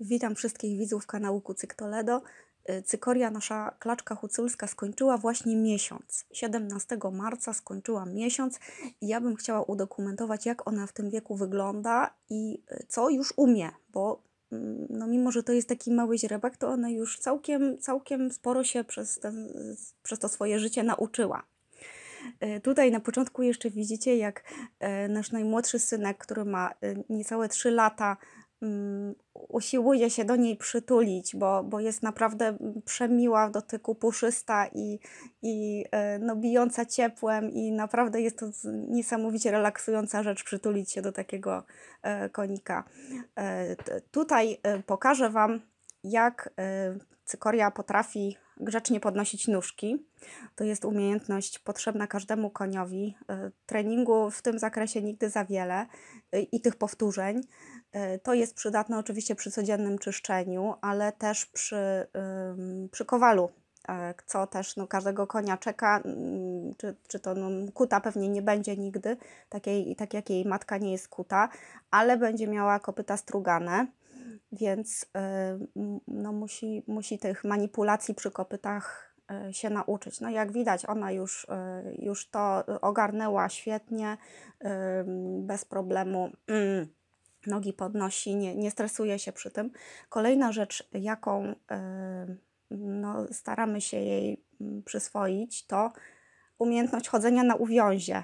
Witam wszystkich widzów kanału Kucyk Toledo. Y, Cykoria, nasza klaczka huculska, skończyła właśnie miesiąc. 17 marca skończyła miesiąc i ja bym chciała udokumentować, jak ona w tym wieku wygląda i y, co już umie, bo mm, no mimo, że to jest taki mały źrebek, to ona już całkiem, całkiem sporo się przez, ten, przez to swoje życie nauczyła. Y, tutaj na początku jeszcze widzicie, jak nasz najmłodszy synek, który ma niecałe 3 lata, Mm, usiłuje się do niej przytulić, bo, bo jest naprawdę mm, przemiła w dotyku, puszysta i, i e, no, bijąca ciepłem i naprawdę jest to niesamowicie relaksująca rzecz przytulić się do takiego e, konika. E, tutaj pokażę Wam, jak cykoria potrafi grzecznie podnosić nóżki. To jest umiejętność potrzebna każdemu koniowi. Y, treningu w tym zakresie nigdy za wiele y, i tych powtórzeń. Y, to jest przydatne oczywiście przy codziennym czyszczeniu, ale też przy, przy kowalu, co e, też no, każdego konia czeka, mm, czy, czy to no, kuta pewnie nie będzie nigdy, takiej, tak jak jej matka nie jest kuta, ale będzie miała kopyta strugane więc e, no, musi, musi tych manipulacji przy kopytach e, się nauczyć. No jak widać, ona już, e, już to ogarnęła świetnie, bez problemu mm, nogi podnosi, nie, nie stresuje się przy tym. Kolejna rzecz, jaką no, staramy się jej przyswoić, to umiejętność chodzenia na uwiązie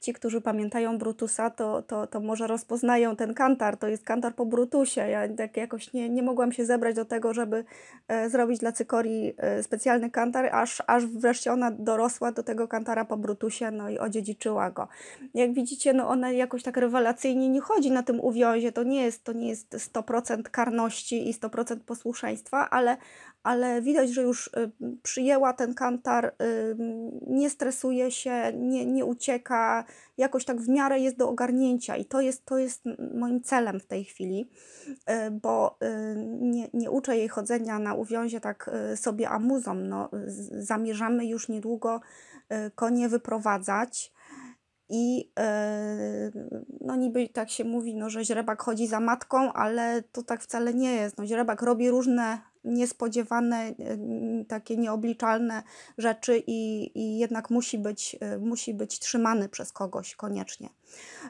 ci, którzy pamiętają Brutusa, to, to, to może rozpoznają ten kantar. To jest kantar po Brutusie. Ja tak jakoś nie, nie mogłam się zebrać do tego, żeby e, zrobić dla cykorii e, specjalny kantar, aż, aż wreszcie ona dorosła do tego kantara po Brutusie no i odziedziczyła go. Jak widzicie, no ona jakoś tak rewelacyjnie nie chodzi na tym uwiązie. To nie jest, to nie jest 100% karności i 100% posłuszeństwa, ale, ale widać, że już e, przyjęła ten kantar, e, nie stresuje się, nie, nie ucieka, jakoś tak w miarę jest do ogarnięcia i to jest, to jest moim celem w tej chwili, y, bo y, nie, nie uczę jej chodzenia na uwiązie tak y, sobie amuzom. No, zamierzamy już niedługo konie wyprowadzać. I no niby tak się mówi, no, że źrebak chodzi za matką, ale to tak wcale nie jest. No, źrebak robi różne niespodziewane, e, takie nieobliczalne rzeczy i, i jednak musi być, e, musi być trzymany przez kogoś koniecznie.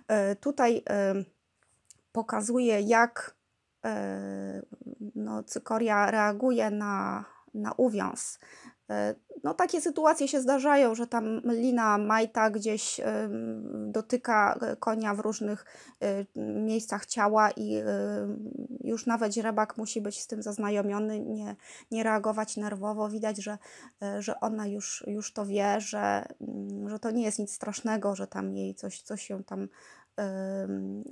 E, tutaj pokazuje, jak no, cykoria reaguje na, na uwiąz, E, no, takie sytuacje się zdarzają, że tam lina majta gdzieś dotyka e, konia w różnych e, miejscach ciała i już nawet rebak musi być z tym zaznajomiony, nie, nie reagować nerwowo. Widać, że, że ona już, już to wie, że, mm, że to nie jest nic strasznego, że tam jej coś, coś się tam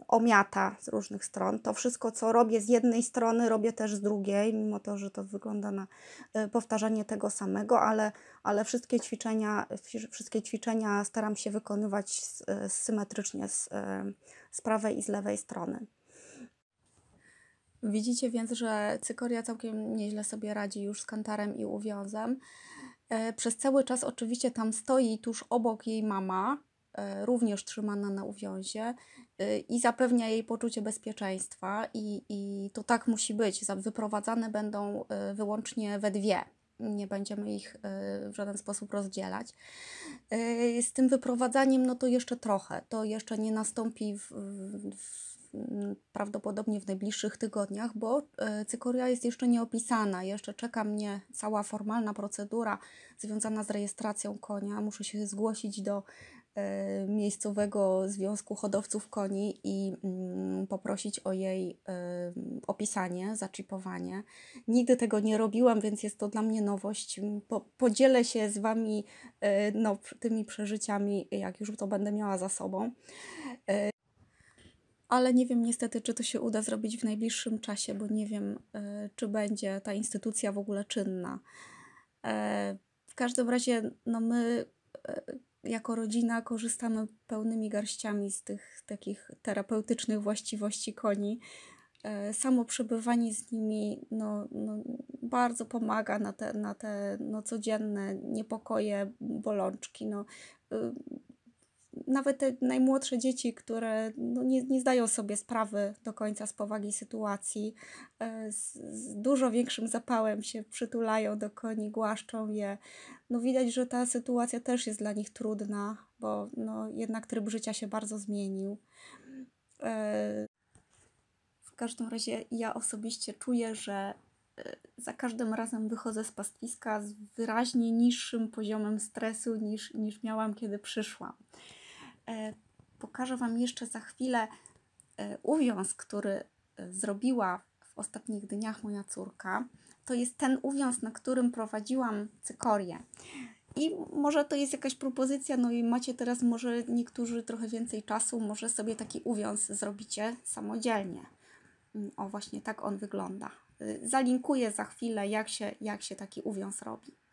omiata z różnych stron. To wszystko, co robię z jednej strony, robię też z drugiej, mimo to, że to wygląda na e, powtarzanie tego samego, ale, ale wszystkie, ćwiczenia, wszystkie ćwiczenia staram się wykonywać e, symetrycznie z, e, z prawej i z lewej strony. Widzicie więc, że cykoria całkiem nieźle sobie radzi już z kantarem i uwiązem. Przez cały czas oczywiście tam stoi tuż obok jej mama, E, również trzymana na uwiązie e, i zapewnia jej poczucie bezpieczeństwa, i, i to tak musi być. Wyprowadzane będą e, wyłącznie we dwie. Nie będziemy ich w żaden sposób rozdzielać. Z tym wyprowadzaniem, no to jeszcze trochę. To jeszcze nie nastąpi w, w prawdopodobnie w najbliższych tygodniach, bo cykoria jest jeszcze nieopisana. Jeszcze czeka mnie cała formalna procedura związana z rejestracją konia. Muszę się zgłosić do Y, miejscowego Związku Hodowców Koni i mm, poprosić o jej y, opisanie, zaczipowanie. Nigdy tego nie robiłam, więc jest to dla mnie nowość. Mm, po, podzielę się z Wami y, no, tymi przeżyciami, jak już to będę miała za sobą. Ale nie wiem niestety, czy to się uda zrobić w najbliższym czasie, bo nie wiem, czy będzie ta instytucja w ogóle czynna. W każdym razie, no my jako rodzina korzystamy pełnymi garściami z tych takich terapeutycznych właściwości koni. E, samo przebywanie z nimi no, no bardzo pomaga na te, na te no, codzienne niepokoje, bolączki. No, y, nawet te najmłodsze dzieci, które no, nie, nie zdają sobie sprawy do końca z powagi sytuacji, e, z, z dużo większym zapałem się przytulają do koni, głaszczą je. No, widać, że ta sytuacja też jest dla nich trudna, bo no, jednak tryb życia się bardzo zmienił. E, w każdym razie ja osobiście czuję, że e, za każdym razem wychodzę z pastwiska z wyraźnie niższym poziomem stresu niż, niż miałam, kiedy przyszłam. E, pokażę Wam jeszcze za chwilę e, uwiąz, który e, zrobiła w ostatnich dniach moja córka. To jest ten uwiąz, na którym prowadziłam cykorię. I może to jest jakaś propozycja, no i macie teraz może niektórzy trochę więcej czasu, może sobie taki uwiąz zrobicie samodzielnie. Mm, o, właśnie tak on wygląda. Y, zalinkuję za chwilę, jak się, jak się taki uwiąz robi.